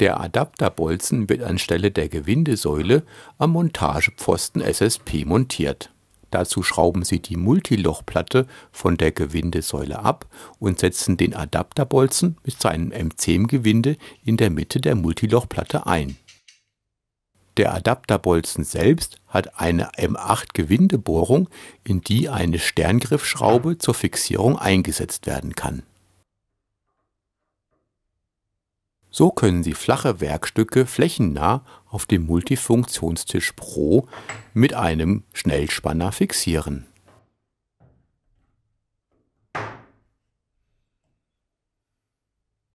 Der Adapterbolzen wird anstelle der Gewindesäule am Montagepfosten SSP montiert. Dazu schrauben Sie die Multilochplatte von der Gewindesäule ab und setzen den Adapterbolzen mit seinem M10-Gewinde in der Mitte der Multilochplatte ein. Der Adapterbolzen selbst hat eine M8-Gewindebohrung, in die eine Sterngriffschraube zur Fixierung eingesetzt werden kann So können Sie flache Werkstücke flächennah auf dem Multifunktionstisch Pro mit einem Schnellspanner fixieren